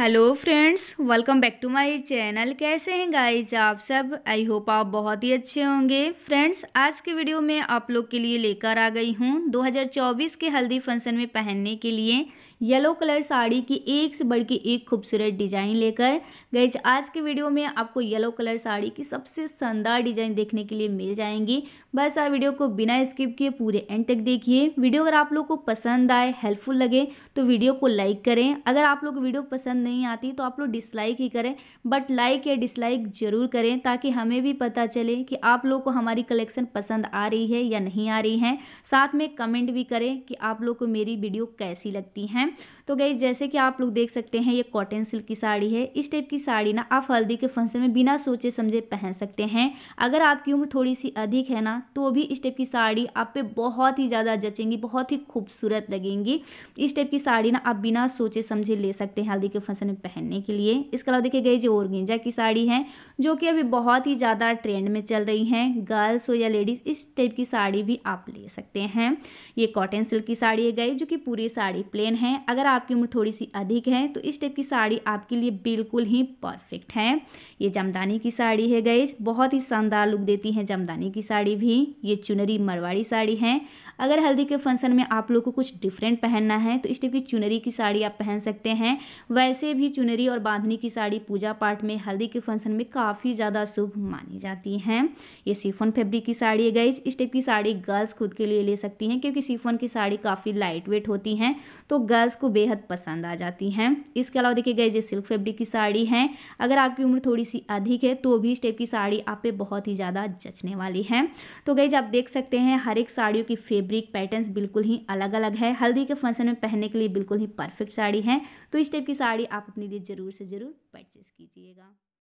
hello friends welcome back to my channel कैसे हैं guys आप सब आई होप आप बहुत ही अच्छे होंगे फ्रेंड्स आज के वीडियो में आप लोग के लिए लेकर आ गई हूँ 2024 के हल्दी फंक्शन में पहनने के लिए येलो कलर साड़ी की एक से बढ़ के एक खूबसूरत डिज़ाइन लेकर गाइज आज के वीडियो में आपको येलो कलर साड़ी की सबसे शानदार डिज़ाइन देखने के लिए मिल जाएंगी बस आप वीडियो को बिना स्किप किए पूरे एंड तक देखिए वीडियो अगर आप लोग को पसंद आए हेल्पफुल लगे तो वीडियो को लाइक करें अगर आप लोग वीडियो पसंद नहीं आती तो आप लोग डिसलाइक ही करें बट लाइक या डिसलाइक ज़रूर करें ताकि हमें भी पता चले कि आप लोग को हमारी कलेक्शन पसंद आ रही है या नहीं आ रही है साथ में कमेंट भी करें कि आप लोग को मेरी वीडियो कैसी लगती हैं तो गई जैसे कि आप लोग देख सकते हैं ये कॉटन सिल्क की साड़ी है इस टाइप की साड़ी ना आप हल्दी के फंक्शन में बिना सोचे समझे पहन सकते हैं अगर आपकी उम्र थोड़ी सी अधिक है ना तो भी इस टाइप की साड़ी आप पे बहुत ही ज़्यादा जचेंगी बहुत ही खूबसूरत लगेंगी इस टाइप की साड़ी ना आप बिना सोचे समझे ले सकते हैं हल्दी के फंक्शन हसन पहनने के लिए इसके अलावा देखिए गई जो ओरगेंजा की साड़ी है जो कि अभी बहुत ही ज़्यादा ट्रेंड में चल रही हैं गर्ल्स हो या लेडीज़ इस टाइप की साड़ी भी आप ले सकते हैं ये कॉटन सिल्क की साड़ी है गई जो कि पूरी साड़ी प्लेन है अगर आपकी उम्र थोड़ी सी अधिक है तो इस टाइप की साड़ी आपके लिए बिल्कुल ही परफेक्ट है ये जमदानी की साड़ी है गई बहुत ही शानदार लुक देती है जमदानी की साड़ी भी ये चुनरी मरवाड़ी साड़ी है अगर हल्दी के फंक्शन में आप लोग को कुछ डिफरेंट पहनना है तो इस टाइप की चुनरी की साड़ी आप पहन सकते हैं वैसे से भी चुनरी और बांधनी की साड़ी पूजा पाठ में हल्दी के फंक्शन में काफ़ी ज़्यादा शुभ मानी जाती हैं ये सीफोन फैब्रिक की साड़ी है गई इस टाइप की साड़ी गर्ल्स खुद के लिए ले सकती हैं क्योंकि सीफोन की साड़ी काफ़ी लाइट वेट होती हैं तो गर्ल्स को बेहद पसंद आ जाती हैं इसके अलावा देखिए गई ये सिल्क फेब्रिक की साड़ी है अगर आपकी उम्र थोड़ी सी अधिक है तो भी इस टाइप की साड़ी आप पे बहुत ही ज़्यादा जचने वाली है तो गई आप देख सकते हैं हर एक साड़ियों की फेब्रिक पैटर्न बिल्कुल ही अलग अलग है हल्दी के फंक्शन में पहनने के लिए बिल्कुल ही परफेक्ट साड़ी है तो इस टाइप की साड़ी आप अपने लिए ज़रूर से ज़रूर परचेज़ कीजिएगा